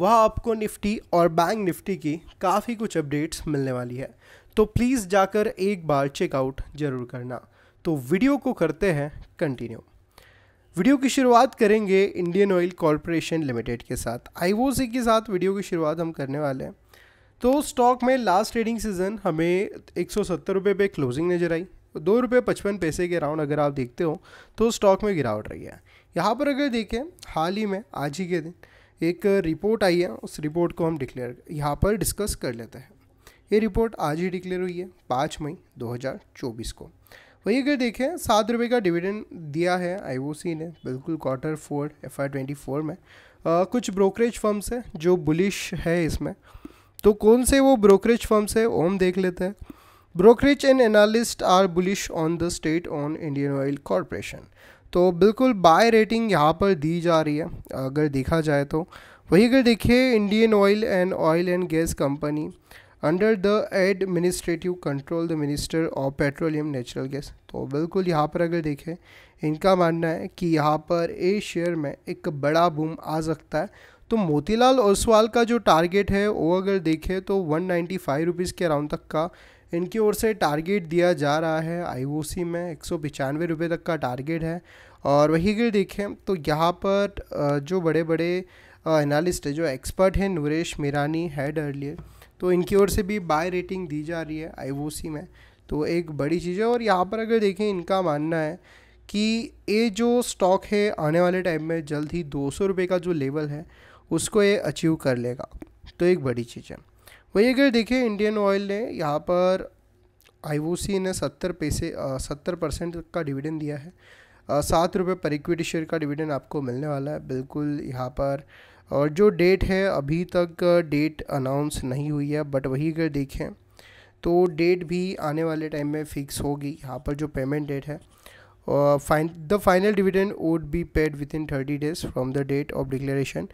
वह आपको निफ्टी और बैंक निफ्टी की काफ़ी कुछ अपडेट्स मिलने वाली है तो प्लीज़ जाकर एक बार चेकआउट ज़रूर करना तो वीडियो को करते हैं कंटिन्यू वीडियो की शुरुआत करेंगे इंडियन ऑयल कॉरपोरेशन लिमिटेड के साथ आई के साथ वीडियो की शुरुआत हम करने वाले हैं तो स्टॉक में लास्ट ट्रेडिंग सीजन हमें एक सौ पे क्लोजिंग नज़र आई दो रुपये पचपन पैसे के अराउंड अगर आप देखते हो तो स्टॉक में गिरावट रही है यहाँ पर अगर देखें हाल ही में आज ही के दिन एक रिपोर्ट आई है उस रिपोर्ट को हम डिक्लेयर यहाँ पर डिस्कस कर लेते हैं ये रिपोर्ट आज ही डिक्लेयर हुई है पाँच मई 2024 को वही अगर देखें सात रुपये का डिविडेंड दिया है आईओसी ने बिल्कुल quarter four F I twenty four में आ, कुछ ब्रोकरेज फर्म्स हैं जो बुलिश है इसमें तो कौन से वो ब्रोकरेज फर्म्स है वो हम देख लेते हैं brokerage and analyst are bullish on the state on Indian Oil Corporation तो बिल्कुल बाय रेटिंग यहाँ पर दी जा रही है अगर देखा जाए तो वहीं अगर देखिए Indian Oil and oil and gas company under the administrative control the minister of petroleum natural gas तो बिल्कुल यहाँ पर अगर देखें इनका मानना है कि यहाँ पर ए शेयर में एक बड़ा बूम आ सकता है तो मोतीलाल ओसवाल का जो टारगेट है वो अगर देखें तो वन नाइन्टी फाइव रुपीज़ के अराउंड तक का इनकी ओर से टारगेट दिया जा रहा है आईओसी में एक सौ पचानवे रुपये तक का टारगेट है और वही अगर देखें तो यहाँ पर जो बड़े बड़े एनालिस्ट है जो एक्सपर्ट हैं नूरेश मीरानी हैड अर्लियर तो इनकी ओर से भी बाय रेटिंग दी जा रही है आईओसी में तो एक बड़ी चीज़ है और यहाँ पर अगर देखें इनका मानना है कि ये जो स्टॉक है आने वाले टाइम में जल्द ही दो सौ रुपये का जो लेवल है उसको ये अचीव कर लेगा तो एक बड़ी चीज़ है वही अगर देखें इंडियन ऑयल ने यहाँ पर आई ने सत्तर पैसे सत्तर परसेंट का डिविडेंड दिया है सात रुपये पर इक्विटी शेयर का डिविडेंड आपको मिलने वाला है बिल्कुल यहाँ पर और जो डेट है अभी तक डेट अनाउंस नहीं हुई है बट वही अगर देखें तो डेट भी आने वाले टाइम में फिक्स होगी यहाँ पर जो पेमेंट डेट है fine the final dividend would be paid within thirty days from the date of declaration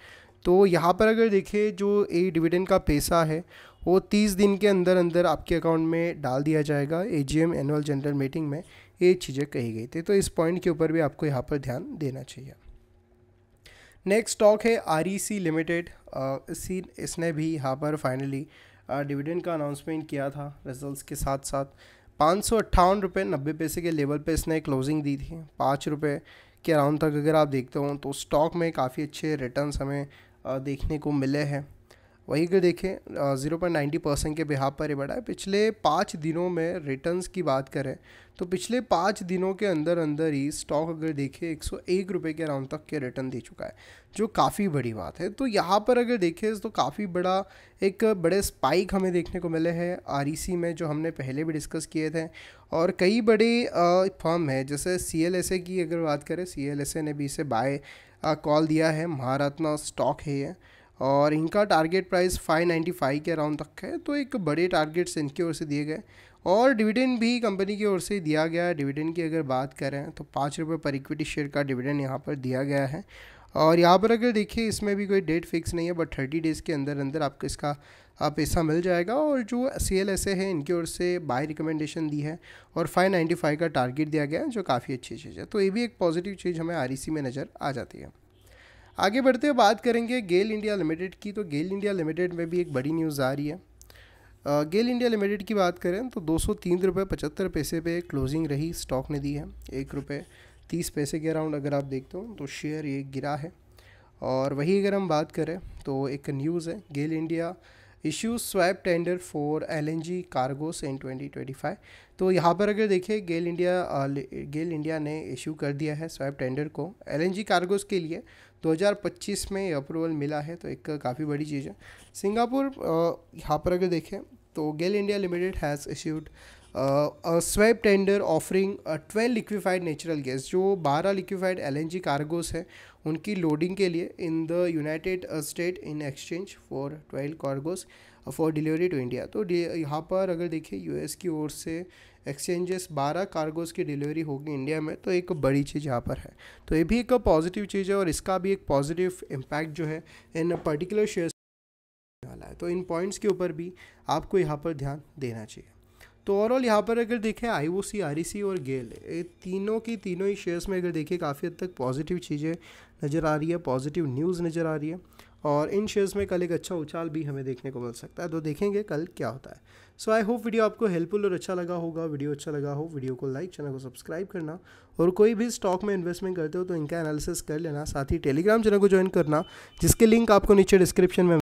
तो यहाँ पर अगर देखें जो ए डिविडेंड का पैसा है वो तीस दिन के अंदर अंदर आपके अकाउंट में डाल दिया जाएगा A G M annual general meeting में ये चीज़ें कही गई थी तो इस पॉइंट के ऊपर भी आपको यहाँ पर ध्यान देना चाहिए नेक्स्ट स्टॉक है आर ई सी लिमिटेड इसी इसने भी यहाँ पर फाइनली डिविडेंड का अनाउंसमेंट किया था रिजल्ट्स के साथ साथ पाँच सौ अट्ठावन रुपये नब्बे पैसे के लेवल पे इसने क्लोजिंग दी थी पाँच रुपये के अराउंड तक अगर आप देखते हो तो स्टॉक में काफ़ी अच्छे रिटर्न्स हमें देखने को मिले हैं वहीं के देखें ज़ीरो पॉइंट नाइन्टी परसेंट के बिहार पर ये बढ़ा है पिछले पाँच दिनों में रिटर्न्स की बात करें तो पिछले पाँच दिनों के अंदर अंदर ही स्टॉक अगर देखें एक सौ एक रुपये के अराउंड तक के रिटर्न दे चुका है जो काफ़ी बड़ी बात है तो यहाँ पर अगर देखें तो काफ़ी बड़ा एक बड़े स्पाइक हमें देखने को मिले हैं आर e में जो हमने पहले भी डिस्कस किए थे और कई बड़े फर्म हैं जैसे सी की अगर बात करें सी ने भी इसे बाय कॉल दिया है महारत्ना स्टॉक है ये और इनका टारगेट प्राइस 595 के अराउंड तक है तो एक बड़े टारगेट्स इनकी ओर से दिए गए और डिविडेंड भी कंपनी की ओर से दिया गया है डिविडेंड की अगर बात करें तो पाँच रुपये पर इक्विटी शेयर का डिविडेंड यहाँ पर दिया गया है और यहाँ पर अगर देखिए इसमें भी कोई डेट फिक्स नहीं है बट थर्टी डेज़ के अंदर अंदर आपको इसका आप पैसा मिल जाएगा और जो सी एल एस ए है इनकी ओर से बाय रिकमेंडेशन दी है और फाइव नाइन्टी फाइव का टारगेट दिया गया है जो काफ़ी अच्छी चीज़ है तो ये भी एक पॉजिटिव चीज़ हमें आर ई सी में नज़र आ जाती है आगे बढ़ते हुए बात करेंगे गेल इंडिया लिमिटेड की तो गेल इंडिया लिमिटेड में भी एक बड़ी न्यूज़ आ रही है गेल इंडिया लिमिटेड की बात करें तो दो सौ तीन रुपये पचहत्तर पैसे पे क्लोजिंग रही स्टॉक ने दी है एक रुपये तीस पैसे के अराउंड अगर आप देखते हो तो शेयर ये गिरा है और वही अगर हम बात करें तो एक न्यूज़ है GAIL India issue swap tender for L N G cargoes in twenty twenty five तो यहाँ पर अगर देखें गेल इंडिया गेल इंडिया ने इशू कर दिया है स्वैप टेंडर को एल एन जी कार्गोस के लिए 2025 में अप्रूवल मिला है तो एक काफ़ी बड़ी चीज़ है सिंगापुर यहाँ पर अगर देखें तो GAIL India limited has issued swap tender offering twelve liquefied natural gas जो बारह लिक्विफाइड जी कार्गोज हैं उनकी लोडिंग के लिए in the United State in exchange for twelve cargoes for delivery to India तो यहाँ पर अगर देखिए एस की ओर से एक्सचेंजेस 12 कार्गोज की डिलीवरी होगी इंडिया में तो एक बड़ी चीज़ यहाँ पर है तो ये भी एक पॉजिटिव चीज़ है और इसका भी एक पॉजिटिव इम्पैक्ट जो है इन पर्टिकुलर शेयर्स वाला है तो इन पॉइंट्स के ऊपर भी आपको यहाँ पर ध्यान देना चाहिए तो ओवरऑल यहाँ पर अगर देखें आई ओ सी आर ई सी और गेल तीनों की तीनों ही शेयर्स में अगर देखें काफ़ी हद तक पॉजिटिव चीज़ें नज़र आ रही है पॉजिटिव न्यूज़ नज़र आ रही है और इन शेयर्स में कल एक अच्छा उछाल भी हमें देखने को मिल सकता है तो देखेंगे कल क्या होता है सो आई होप वीडियो आपको हेल्पफुल और अच्छा लगा होगा वीडियो अच्छा लगा हो वीडियो को लाइक चैनल को सब्सक्राइब करना और कोई भी स्टॉक में इन्वेस्टमेंट करते हो तो इनका एनालिसिस कर लेना साथ ही टेलीग्राम चैनल को ज्वाइन करना जिसके लिंक आपको नीचे डिस्क्रिप्शन में